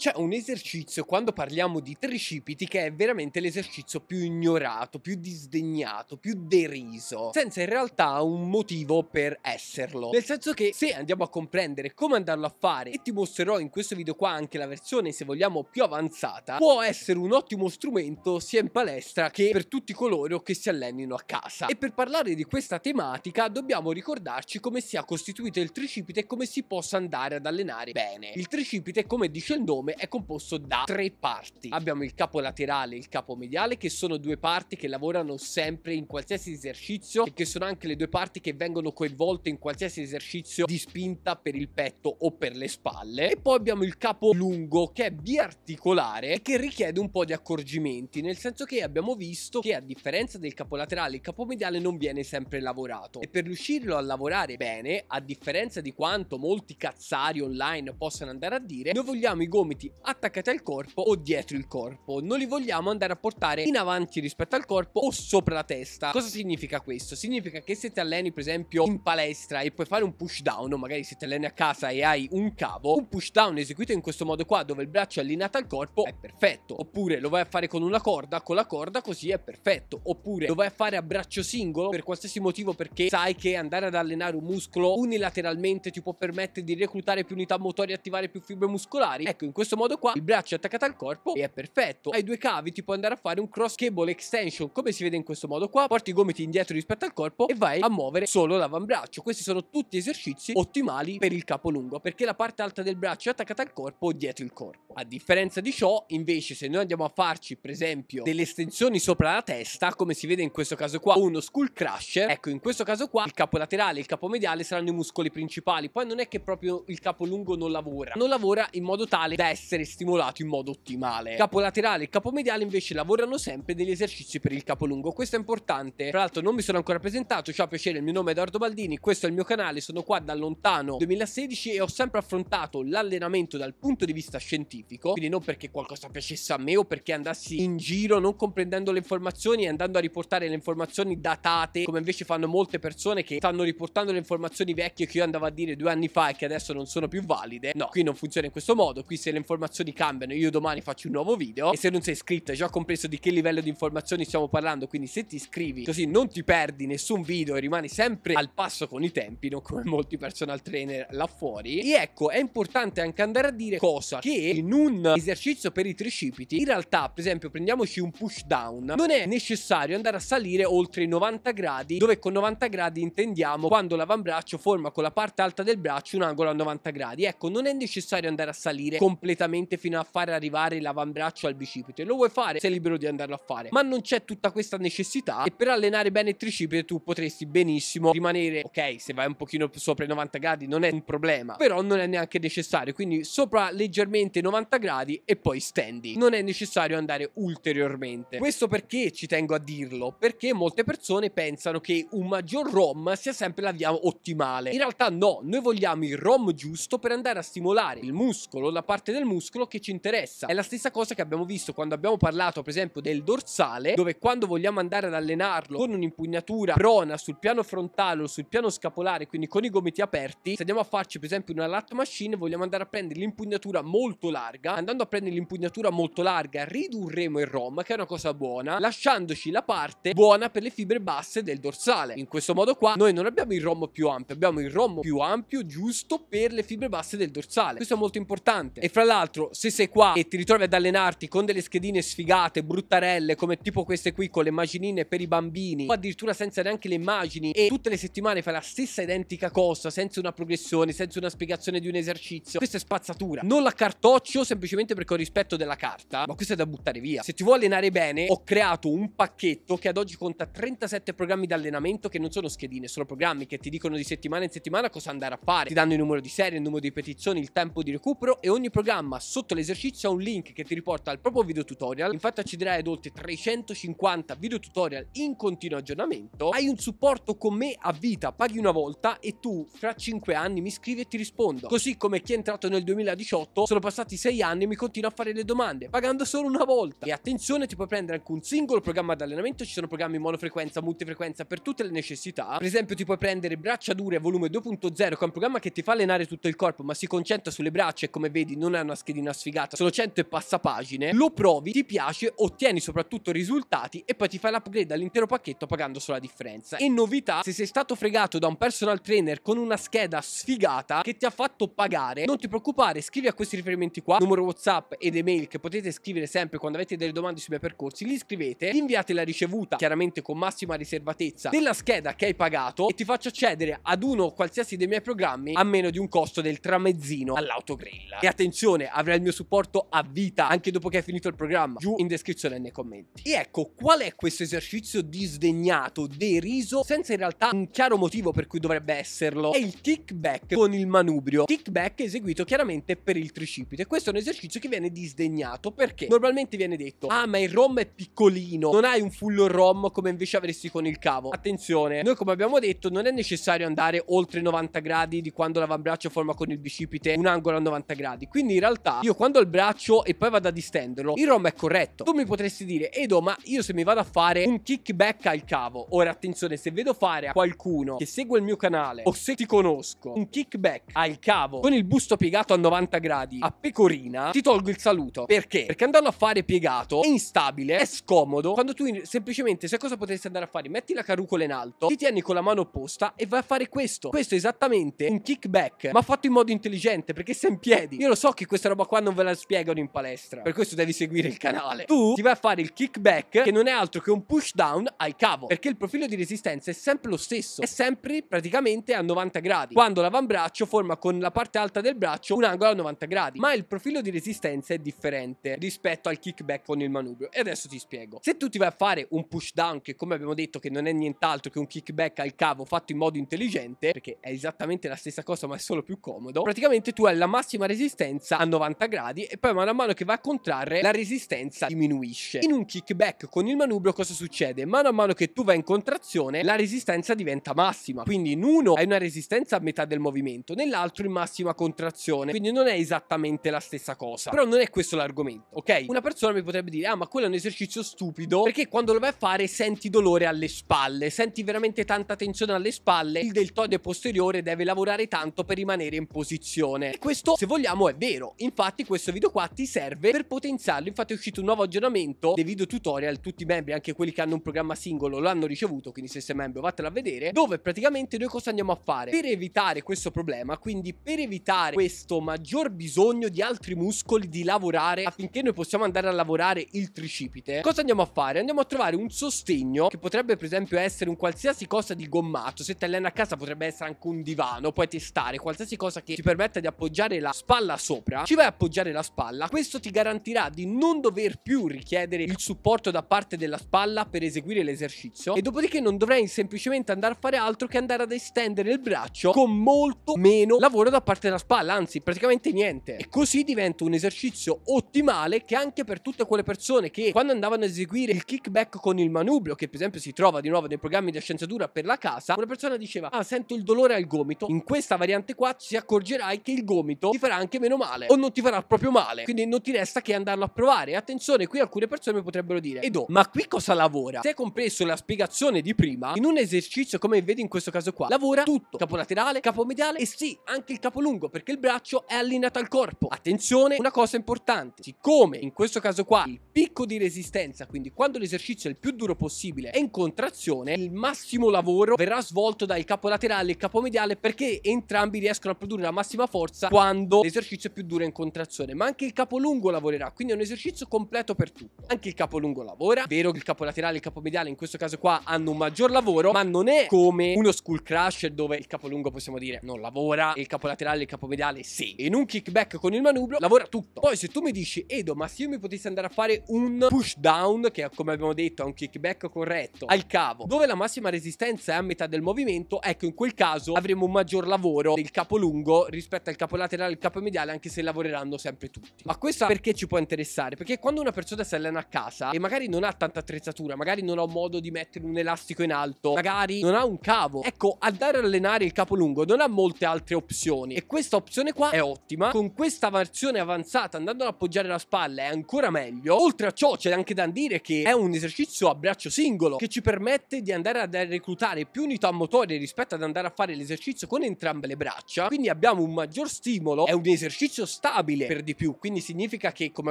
C'è un esercizio quando parliamo di tricipiti che è veramente l'esercizio più ignorato, più disdegnato, più deriso, senza in realtà un motivo per esserlo. Nel senso che se andiamo a comprendere come andarlo a fare e ti mostrerò in questo video qua anche la versione se vogliamo più avanzata, può essere un ottimo strumento sia in palestra che per tutti coloro che si allenino a casa. E per parlare di questa tematica dobbiamo ricordarci come sia costituito il tricipite e come si possa andare ad allenare bene. Il tricipite, come dice il nome, volume è composto da tre parti. Abbiamo il capo laterale e il capo mediale che sono due parti che lavorano sempre in qualsiasi esercizio e che sono anche le due parti che vengono coinvolte in qualsiasi esercizio di spinta per il petto o per le spalle. E poi abbiamo il capo lungo che è biarticolare e che richiede un po' di accorgimenti, nel senso che abbiamo visto che a differenza del capo laterale il capo mediale non viene sempre lavorato e per riuscirlo a lavorare bene, a differenza di quanto molti cazzari online possano andare a dire, noi vogliamo i gomiti movimenti attaccati al corpo o dietro il corpo. Non li vogliamo andare a portare in avanti rispetto al corpo o sopra la testa. Cosa significa questo? Significa che se ti alleni per esempio in palestra e puoi fare un push down o magari se ti alleni a casa e hai un cavo, un push down eseguito in questo modo qua dove il braccio è allineato al corpo è perfetto. Oppure lo vai a fare con una corda, con la corda così è perfetto. Oppure lo vai a fare a braccio singolo per qualsiasi motivo perché sai che andare ad allenare un muscolo unilateralmente ti può permettere di reclutare più unità motorie e attivare più fibre muscolari. Ecco, in questo stesso modo qua il braccio è attaccato al corpo e è perfetto. Hai due cavi ti puoi andare a fare un cross cable extension come si vede in questo modo qua. Porti i gomiti indietro rispetto al corpo e vai a muovere solo l'avambraccio. Questi sono tutti esercizi ottimali per il capo lungo perché la parte alta del braccio è attaccata al corpo dietro il corpo. A differenza di ciò invece se noi andiamo a farci per esempio delle estensioni sopra la testa come si vede in questo caso qua uno skull crusher ecco in questo caso qua il capo laterale e il capo mediale saranno i muscoli principali poi non è che proprio il capo lungo non lavora non lavora in modo tale da essere essere stimolato in modo ottimale. capo laterale e capo mediale invece lavorano sempre degli esercizi per il capo lungo. Questo è importante. Tra l'altro non mi sono ancora presentato, ciao piacere, il mio nome è Edoardo Baldini, questo è il mio canale, sono qua da lontano 2016 e ho sempre affrontato l'allenamento dal punto di vista scientifico, quindi non perché qualcosa piacesse a me o perché andassi in giro non comprendendo le informazioni e andando a riportare le informazioni datate, come invece fanno molte persone che stanno riportando le informazioni vecchie che io andavo a dire due anni fa e che adesso non sono più valide. No, qui non funziona in questo modo, qui se le informazioni informazioni cambiano, io domani faccio un nuovo video e se non sei iscritto hai già compreso di che livello di informazioni stiamo parlando, quindi se ti iscrivi così non ti perdi nessun video e rimani sempre al passo con i tempi, non come molti personal trainer là fuori. E ecco, è importante anche andare a dire cosa che in un esercizio per i tricipiti, in realtà, per esempio, prendiamoci un push down, non è necessario andare a salire oltre i 90 gradi, dove con 90 gradi intendiamo quando l'avambraccio forma con la parte alta del braccio un angolo a 90 gradi. Ecco, non è necessario andare a salire completamente completamente fino a far arrivare l'avambraccio al bicipite. Lo vuoi fare? Sei libero di andarlo a fare. Ma non c'è tutta questa necessità e per allenare bene il tricipite tu potresti benissimo rimanere, ok, se vai un pochino sopra i 90 gradi non è un problema, però non è neanche necessario, quindi sopra leggermente 90 gradi e poi stendi. Non è necessario andare ulteriormente. Questo perché ci tengo a dirlo, perché molte persone pensano che un maggior ROM sia sempre la via ottimale. In realtà no, noi vogliamo il ROM giusto per andare a stimolare il muscolo, la parte del muscolo che ci interessa. È la stessa cosa che abbiamo visto quando abbiamo parlato, per esempio, del dorsale, dove quando vogliamo andare ad allenarlo con un'impugnatura prona sul piano frontale o sul piano scapolare, quindi con i gomiti aperti, se andiamo a farci, per esempio, una lat machine, vogliamo andare a prendere l'impugnatura molto larga. Andando a prendere l'impugnatura molto larga, ridurremo il ROM, che è una cosa buona, lasciandoci la parte buona per le fibre basse del dorsale. In questo modo qua noi non abbiamo il ROM più ampio, abbiamo il ROM più ampio giusto per le fibre basse del dorsale. Questo è molto importante. E fra l'altro, se sei qua e ti ritrovi ad allenarti con delle schedine sfigate, bruttarelle, come tipo queste qui con le immaginine per i bambini, o addirittura senza neanche le immagini, e tutte le settimane fai la stessa identica cosa, senza una progressione, senza una spiegazione di un esercizio, questa è spazzatura. Non la cartoccio semplicemente perché ho rispetto della carta, ma questa è da buttare via. Se ti vuoi allenare bene, ho creato un pacchetto che ad oggi conta 37 programmi di allenamento che non sono schedine, sono programmi che ti dicono di settimana in settimana cosa andare a fare, ti danno il numero di serie, il numero di ripetizioni, il tempo di recupero e ogni programma programma sotto l'esercizio ha un link che ti riporta al proprio video tutorial. Infatti accederai ad oltre 350 video tutorial in continuo aggiornamento. Hai un supporto con me a vita, paghi una volta e tu fra 5 anni mi scrivi e ti rispondo. Così come chi è entrato nel 2018 sono passati 6 anni e mi continua a fare le domande pagando solo una volta. E attenzione ti puoi prendere anche un singolo programma di allenamento, ci sono programmi monofrequenza, multifrequenza per tutte le necessità. Per esempio ti puoi prendere braccia dure volume 2.0 che è un programma che ti fa allenare tutto il corpo ma si concentra sulle braccia e come vedi non è una una schedina sfigata, sono 100 e passa pagine, lo provi, ti piace, ottieni soprattutto risultati e poi ti fai l'upgrade all'intero pacchetto pagando solo la differenza. E novità, se sei stato fregato da un personal trainer con una scheda sfigata che ti ha fatto pagare, non ti preoccupare, scrivi a questi riferimenti qua, numero WhatsApp ed email che potete scrivere sempre quando avete delle domande sui miei percorsi, li scrivete, inviate la ricevuta, chiaramente con massima riservatezza, della scheda che hai pagato e ti faccio accedere ad uno o qualsiasi dei miei programmi a meno di un costo del tramezzino all'autogrill. E attenzione, donazione avrai il mio supporto a vita anche dopo che hai finito il programma giù in descrizione e nei commenti e ecco qual è questo esercizio disdegnato deriso senza in realtà un chiaro motivo per cui dovrebbe esserlo è il kickback con il manubrio kickback eseguito chiaramente per il tricipite questo è un esercizio che viene disdegnato perché normalmente viene detto ah ma il rom è piccolino non hai un full rom come invece avresti con il cavo attenzione noi come abbiamo detto non è necessario andare oltre 90 gradi di quando l'avambraccio forma con il bicipite un angolo a 90 gradi quindi in realtà realtà io quando ho il braccio e poi vado a distenderlo, il ROM è corretto. Tu mi potresti dire, eh, Edo, ma io se mi vado a fare un kickback al cavo, ora attenzione, se vedo fare a qualcuno che segue il mio canale o se ti conosco un kickback al cavo con il busto piegato a 90 gradi a pecorina, ti tolgo il saluto. Perché? Perché andarlo a fare piegato è instabile, è scomodo, quando tu semplicemente, sai cosa potresti andare a fare? Metti la carucola in alto, ti tieni con la mano opposta e vai a fare questo. Questo è esattamente un kickback, ma fatto in modo intelligente perché sei in piedi. Io lo so che questo questa roba qua non ve la spiegano in palestra. Per questo devi seguire il canale. Tu ti vai a fare il kickback che non è altro che un push down al cavo. Perché il profilo di resistenza è sempre lo stesso. È sempre praticamente a 90 gradi. Quando l'avambraccio forma con la parte alta del braccio un angolo a 90 gradi. Ma il profilo di resistenza è differente rispetto al kickback con il manubrio. E adesso ti spiego. Se tu ti vai a fare un push down che come abbiamo detto che non è nient'altro che un kickback al cavo fatto in modo intelligente. Perché è esattamente la stessa cosa ma è solo più comodo. Praticamente tu hai la massima resistenza a 90 gradi e poi mano a mano che va a contrarre la resistenza diminuisce. In un kickback con il manubrio cosa succede? Mano a mano che tu vai in contrazione la resistenza diventa massima, quindi in uno hai una resistenza a metà del movimento, nell'altro in massima contrazione, quindi non è esattamente la stessa cosa. Però non è questo l'argomento, ok? Una persona mi potrebbe dire, ah ma quello è un esercizio stupido perché quando lo vai a fare senti dolore alle spalle, senti veramente tanta tensione alle spalle, il deltoide posteriore deve lavorare tanto per rimanere in posizione. E questo se vogliamo è vero, Infatti questo video qua ti serve per potenziarlo, infatti è uscito un nuovo aggiornamento dei video tutorial, tutti i membri, anche quelli che hanno un programma singolo, l'hanno ricevuto, quindi se sei membro vattene a vedere, dove praticamente noi cosa andiamo a fare? Per evitare questo problema, quindi per evitare questo maggior bisogno di altri muscoli di lavorare affinché noi possiamo andare a lavorare il tricipite, cosa andiamo a fare? Andiamo a trovare un sostegno che potrebbe per esempio essere un qualsiasi cosa di gommato, se ti allena a casa potrebbe essere anche un divano, puoi testare qualsiasi cosa che ti permetta di appoggiare la spalla sopra ci vai a appoggiare la spalla. Questo ti garantirà di non dover più richiedere il supporto da parte della spalla per eseguire l'esercizio e dopodiché non dovrai semplicemente andare a fare altro che andare ad estendere il braccio con molto meno lavoro da parte della spalla, anzi praticamente niente. E così diventa un esercizio ottimale che anche per tutte quelle persone che quando andavano a eseguire il kickback con il manubrio, che per esempio si trova di nuovo nei programmi di scienziatura per la casa, una persona diceva ah sento il dolore al gomito, in questa variante qua si accorgerai che il gomito ti farà anche meno male o non ti farà proprio male. Quindi non ti resta che andarlo a provare. Attenzione, qui alcune persone potrebbero dire: Edo, ma qui cosa lavora? Se è compreso la spiegazione di prima, in un esercizio come vedi in questo caso qua, lavora tutto: capo laterale, capo mediale e sì, anche il capo lungo, perché il braccio è allineato al corpo. Attenzione, una cosa importante: siccome in questo caso qua il picco di resistenza, quindi quando l'esercizio è il più duro possibile, è in contrazione, il massimo lavoro verrà svolto dal capo laterale e il capo mediale perché entrambi riescono a produrre la massima forza quando l'esercizio è più duro muscolatura in contrazione, ma anche il capo lungo lavorerà, quindi è un esercizio completo per tutto. Anche il capo lungo lavora, vero che il capo laterale e il capo mediale in questo caso qua hanno un maggior lavoro, ma non è come uno school crush dove il capo lungo possiamo dire non lavora, e il capo laterale e il capo mediale sì. in un kickback con il manubrio lavora tutto. Poi se tu mi dici Edo, ma se io mi potessi andare a fare un push down, che è, come abbiamo detto è un kickback corretto, al cavo, dove la massima resistenza è a metà del movimento, ecco in quel caso avremo un maggior lavoro del capo lungo rispetto al capo laterale e al capo mediale, anche se la lavoreranno sempre tutti. Ma questa perché ci può interessare? Perché quando una persona si allena a casa e magari non ha tanta attrezzatura, magari non ha modo di mettere un elastico in alto, magari non ha un cavo. Ecco, andare a allenare il capo lungo non ha molte altre opzioni e questa opzione qua è ottima. Con questa versione avanzata andando ad appoggiare la spalla è ancora meglio. Oltre a ciò c'è anche da dire che è un esercizio a braccio singolo che ci permette di andare a reclutare più unità motorie rispetto ad andare a fare l'esercizio con entrambe le braccia. Quindi abbiamo un maggior stimolo, è un esercizio stimolo stabile per di più, quindi significa che come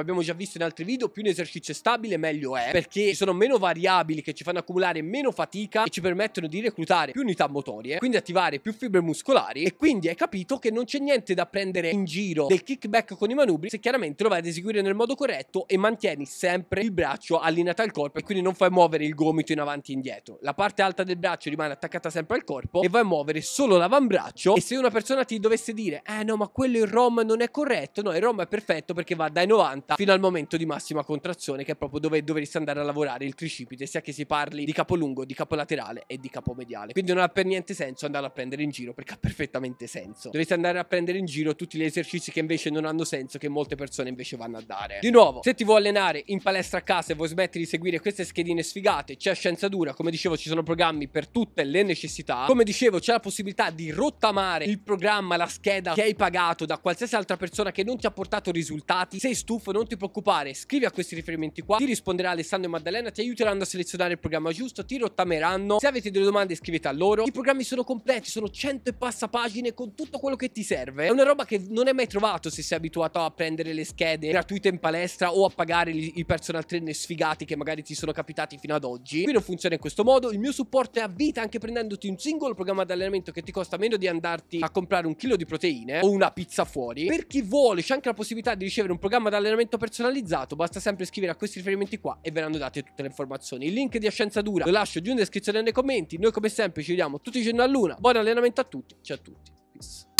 abbiamo già visto in altri video, più un esercizio è stabile meglio è, perché ci sono meno variabili che ci fanno accumulare meno fatica e ci permettono di reclutare più unità motorie, quindi attivare più fibre muscolari e quindi hai capito che non c'è niente da prendere in giro del kickback con i manubri se chiaramente lo vai ad eseguire nel modo corretto e mantieni sempre il braccio allineato al corpo e quindi non fai muovere il gomito in avanti e indietro. La parte alta del braccio rimane attaccata sempre al corpo e vai a muovere solo l'avambraccio e se una persona ti dovesse dire "Eh no, ma quello in ROM non è corretto" perfetto, no, il ROM è perfetto perché va dai 90 fino al momento di massima contrazione, che è proprio dove dovresti andare a lavorare il tricipite, sia che si parli di capo lungo, di capo laterale e di capo mediale. Quindi non ha per niente senso andarlo a prendere in giro perché ha perfettamente senso. Dovresti andare a prendere in giro tutti gli esercizi che invece non hanno senso, che molte persone invece vanno a dare. Di nuovo, se ti vuoi allenare in palestra a casa e vuoi smettere di seguire queste schedine sfigate, c'è scienza dura, come dicevo ci sono programmi per tutte le necessità. Come dicevo c'è la possibilità di rottamare il programma, la scheda che hai pagato da qualsiasi altra persona settimana che non ti ha portato risultati, sei stufo, non ti preoccupare, scrivi a questi riferimenti qua, ti risponderà Alessandro e Maddalena, ti aiuteranno a selezionare il programma giusto, ti rottameranno. Se avete delle domande scrivete a loro. I programmi sono completi, sono 100 e passa pagine con tutto quello che ti serve. È una roba che non hai mai trovato se sei abituato a prendere le schede gratuite in palestra o a pagare i personal trainer sfigati che magari ti sono capitati fino ad oggi. Qui non funziona in questo modo, il mio supporto è a vita anche prendendoti un singolo programma di allenamento che ti costa meno di andarti a comprare un chilo di proteine o una pizza fuori. Per chi vuole vuole c'è anche la possibilità di ricevere un programma di allenamento personalizzato, basta sempre scrivere a questi riferimenti qua e verranno date tutte le informazioni. Il link di Ascenza Dura lo lascio giù in descrizione nei commenti, noi come sempre ci vediamo tutti i giorni a luna, buon allenamento a tutti, ciao a tutti, peace.